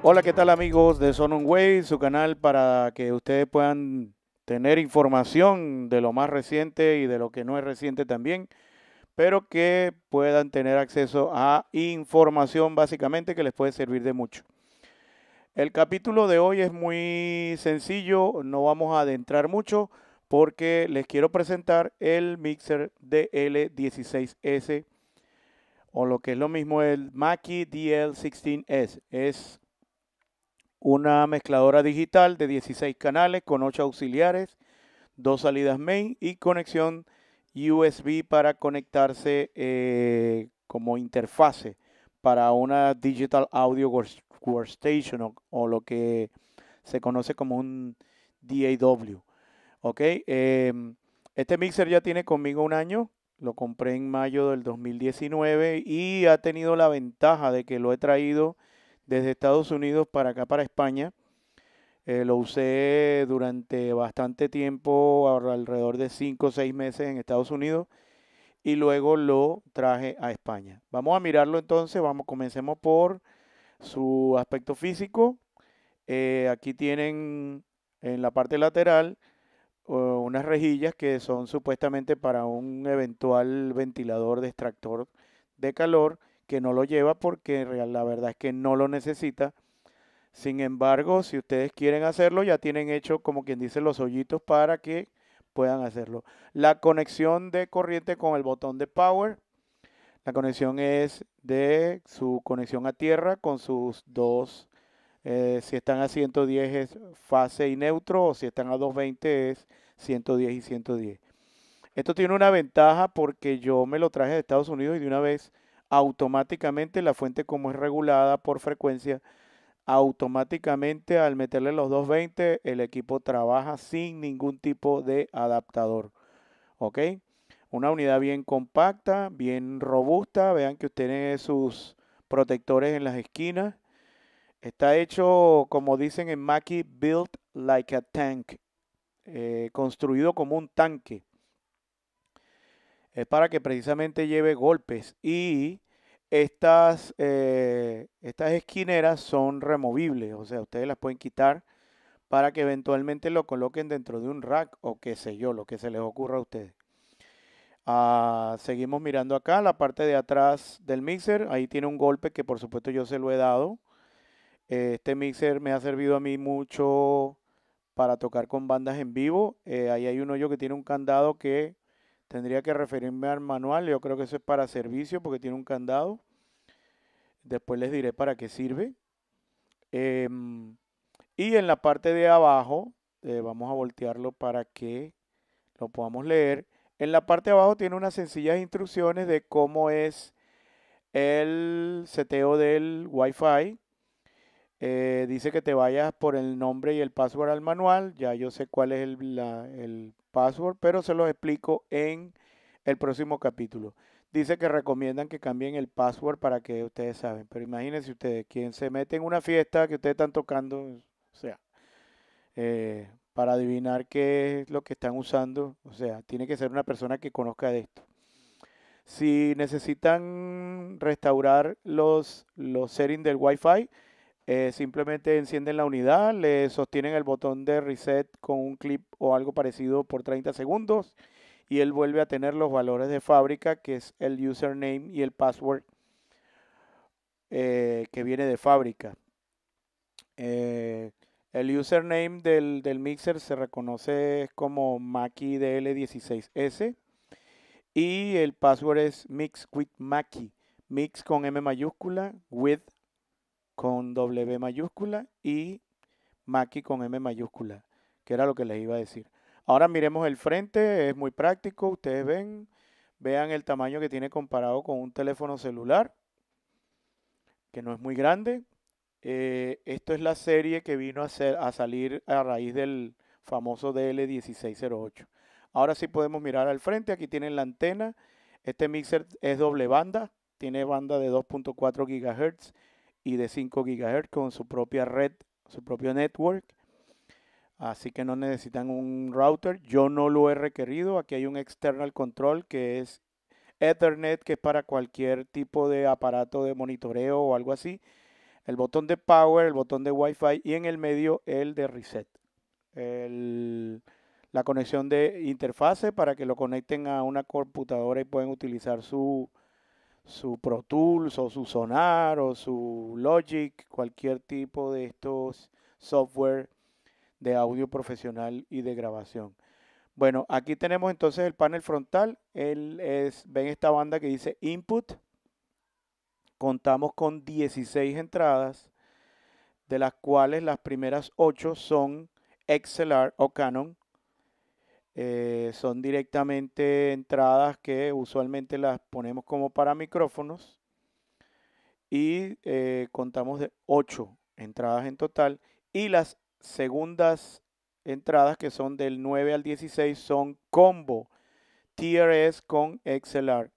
Hola, ¿qué tal amigos de Sonon Way? Su canal para que ustedes puedan tener información de lo más reciente y de lo que no es reciente también, pero que puedan tener acceso a información básicamente que les puede servir de mucho. El capítulo de hoy es muy sencillo, no vamos a adentrar mucho porque les quiero presentar el mixer DL16S o lo que es lo mismo el Mackie DL16S. Es una mezcladora digital de 16 canales con 8 auxiliares, dos salidas main y conexión USB para conectarse eh, como interfase para una Digital Audio workstation o, o lo que se conoce como un DAW. Ok, em, este mixer ya tiene conmigo un año, lo compré en mayo del 2019 y ha tenido la ventaja de que lo he traído desde Estados Unidos para acá, para España. Eh, lo usé durante bastante tiempo, alrededor de 5 o 6 meses en Estados Unidos y luego lo traje a España. Vamos a mirarlo entonces, vamos, comencemos por su aspecto físico. Eh, aquí tienen en la parte lateral eh, unas rejillas que son supuestamente para un eventual ventilador de extractor de calor que no lo lleva porque la verdad es que no lo necesita. Sin embargo, si ustedes quieren hacerlo, ya tienen hecho, como quien dice, los hoyitos para que puedan hacerlo. La conexión de corriente con el botón de power la conexión es de su conexión a tierra con sus dos, eh, si están a 110 es fase y neutro o si están a 220 es 110 y 110. Esto tiene una ventaja porque yo me lo traje de Estados Unidos y de una vez automáticamente la fuente como es regulada por frecuencia, automáticamente al meterle los 220 el equipo trabaja sin ningún tipo de adaptador. ¿Ok? Una unidad bien compacta, bien robusta. Vean que ustedes tiene sus protectores en las esquinas. Está hecho, como dicen en Mackie, built like a tank. Eh, construido como un tanque. Es para que precisamente lleve golpes. Y estas, eh, estas esquineras son removibles. O sea, ustedes las pueden quitar para que eventualmente lo coloquen dentro de un rack o qué sé yo, lo que se les ocurra a ustedes. Ah, seguimos mirando acá la parte de atrás del mixer. Ahí tiene un golpe que por supuesto yo se lo he dado. Este mixer me ha servido a mí mucho para tocar con bandas en vivo. Eh, ahí hay un hoyo que tiene un candado que tendría que referirme al manual. Yo creo que eso es para servicio porque tiene un candado. Después les diré para qué sirve. Em, y en la parte de abajo, eh, vamos a voltearlo para que lo podamos leer. En la parte de abajo tiene unas sencillas instrucciones de cómo es el seteo del Wi-Fi. Eh, dice que te vayas por el nombre y el password al manual. Ya yo sé cuál es el, password, pero se los explico en el próximo capítulo. Dice que recomiendan que cambien el password para que ustedes saben. Pero imagínense ustedes, quien se mete en una fiesta que ustedes están tocando, o sea, eh, para adivinar qué es lo que están usando. O sea, tiene que ser una persona que conozca de esto. Si necesitan restaurar los, los settings del Wi-Fi, eh, simplemente encienden la unidad, le sostienen el botón de reset con un clip o algo parecido por 30 segundos y él vuelve a tener los valores de fábrica, que es el username y el password eh, que viene de fábrica. Eh, el username del, mixer se reconoce como dl 16 s y el password es Mix with Mix con M mayúscula, with con W mayúscula y Maki con M mayúscula, que era lo que les iba a decir. Ahora miremos el frente, es muy práctico, ustedes ven, vean el tamaño que tiene comparado con un teléfono celular, que no es muy grande, eh, esto es la serie que vino a, ser, a salir a raíz del famoso DL1608. Ahora sí podemos mirar al frente, aquí tienen la antena. Este mixer es doble banda, tiene banda de 2.4 GHz y de 5 GHz con su propia red, su propio network. Así que no necesitan un router. Yo no lo he requerido. Aquí hay un external control que es Ethernet, que es para cualquier tipo de aparato de monitoreo o algo así el botón de power, el botón de Wi-Fi y en el medio el de reset. la conexión de interfase para que lo conecten a una computadora y pueden utilizar su, su Pro Tools o su Sonar o su Logic, cualquier tipo de estos software de audio profesional y de grabación. Bueno, aquí tenemos entonces el panel frontal. Él es, ven esta banda que dice Input contamos con 16 entradas, de las cuales las primeras 8 son XLR o Canon. Eh, son directamente entradas que usualmente las ponemos como para micrófonos. Y eh, contamos de 8 entradas en total. Y las segundas entradas, que son del 9 al 16, son combo TRS con XLR.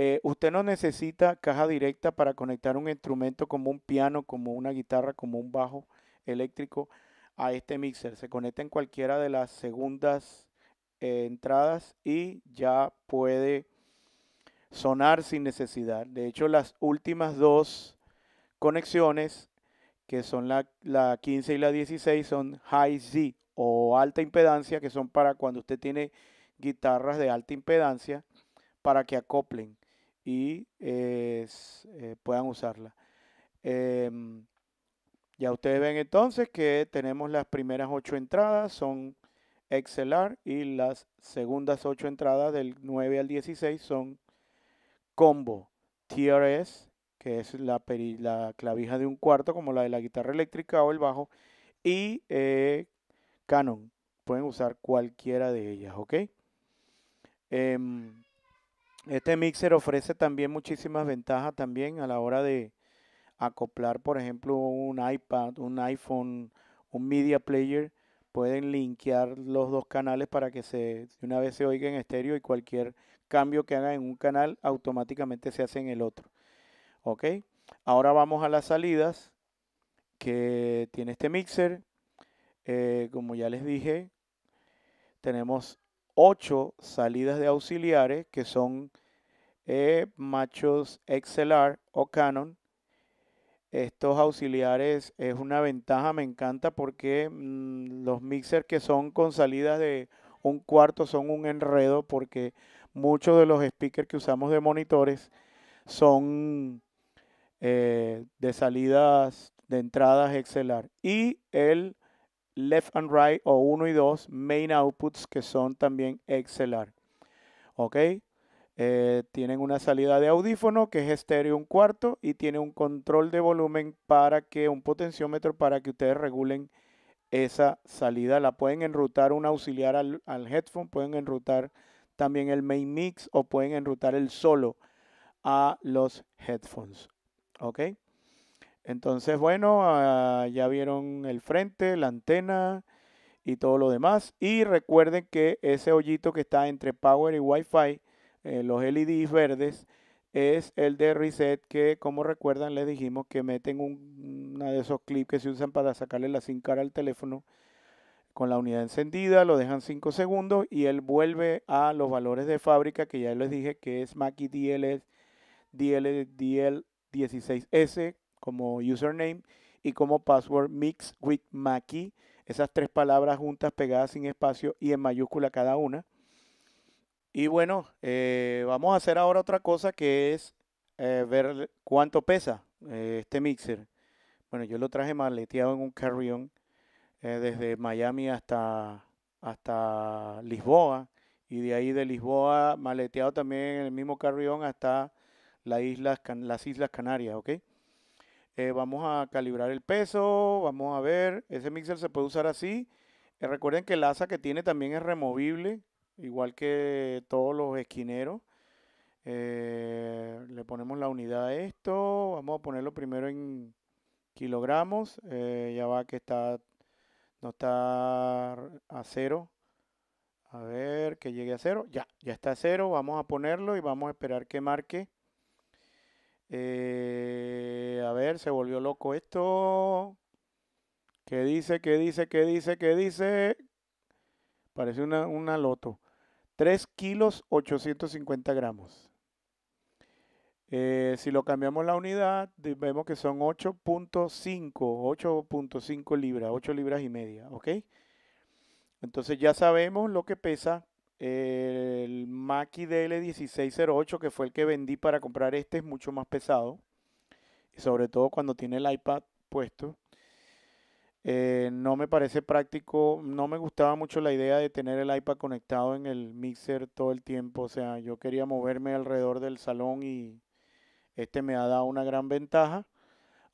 Eh, usted no necesita caja directa para conectar un instrumento como un piano, como una guitarra, como un bajo eléctrico a este mixer. Se conecta en cualquiera de las segundas eh, entradas y ya puede sonar sin necesidad. De hecho, las últimas dos conexiones, que son la, la 15 y la 16, son high Z o alta impedancia, que son para cuando usted tiene guitarras de alta impedancia para que acoplen y eh, puedan usarla. Em, ya ustedes ven entonces que tenemos las primeras ocho entradas, son XLR, y las segundas ocho entradas del 9 al 16 son combo TRS, que es la, la clavija de un cuarto como la de la guitarra eléctrica o el bajo, y eh, Canon. Pueden usar cualquiera de ellas, ¿ok? Em, este mixer ofrece también muchísimas ventajas también a la hora de acoplar, por ejemplo, un iPad, un iPhone, un media player. Pueden linkear los dos canales para que se, una vez se oiga en estéreo y cualquier cambio que hagan en un canal automáticamente se hace en el otro. ¿Ok? Ahora vamos a las salidas que tiene este mixer. Eh, como ya les dije, tenemos Ocho salidas de auxiliares que son eh, machos XLR o Canon. Estos auxiliares es una ventaja, me encanta porque mm, los mixers que son con salidas de un cuarto son un enredo porque muchos de los speakers que usamos de monitores son eh, de salidas de entradas XLR. Y el left and right o 1 y 2, main outputs que son también XLR. ¿Ok? Eh, tienen una salida de audífono que es estéreo un cuarto y tiene un control de volumen para que un potenciómetro para que ustedes regulen esa salida. La pueden enrutar un auxiliar al, al headphone, pueden enrutar también el main mix o pueden enrutar el solo a los headphones. ¿Ok? Entonces, bueno, ah, ya vieron el frente, la antena y todo lo demás. Y recuerden que ese hoyito que está entre Power y Wi-Fi, eh, los LEDs verdes, es el de Reset que, como recuerdan, les dijimos que meten un, una de esos clips que se usan para sacarle la SIM cara al teléfono con la unidad encendida, lo dejan 5 segundos y él vuelve a los valores de fábrica que ya les dije que es Mackie DL, DL, DL 16S como username y como password mix with Maki. Esas tres palabras juntas pegadas sin espacio y en mayúscula cada una. Y bueno, eh, vamos a hacer ahora otra cosa que es eh, ver cuánto pesa eh, este mixer. Bueno, yo lo traje maleteado en un carrión desde Miami hasta, hasta Lisboa. Y de ahí de Lisboa maleteado también en el mismo carrión hasta las Islas Canarias, ¿ok? Eh, vamos a calibrar el peso, vamos a ver, ese mixer se puede usar así. Eh, recuerden que el asa que tiene también es removible, igual que todos los esquineros. Eh, le ponemos la unidad a esto, vamos a ponerlo primero en kilogramos, ya va que está, no está a cero. A ver, que llegue a cero, ya, ya está a cero, vamos a ponerlo y vamos a esperar que marque eh, a ver, se volvió loco esto. ¿Qué dice? ¿Qué dice? ¿Qué dice? ¿Qué dice? Parece una, loto. 3 kilos 850 gramos. Eh, si lo cambiamos la unidad, vemos que son 8.5, 8.5 libras, 8 libras y media, ¿ok? Entonces ya sabemos lo que pesa el Mackie DL1608, que fue el que vendí para comprar este, es mucho más pesado. Sobre todo cuando tiene el iPad puesto. Eh, no me parece práctico, no me gustaba mucho la idea de tener el iPad conectado en el mixer todo el tiempo. O sea, yo quería moverme alrededor del salón y este me ha dado una gran ventaja.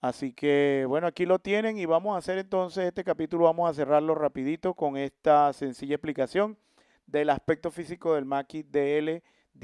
Así que bueno, aquí lo tienen y vamos a hacer entonces este capítulo, vamos a cerrarlo rapidito con esta sencilla explicación del aspecto físico del Mackie DL16S.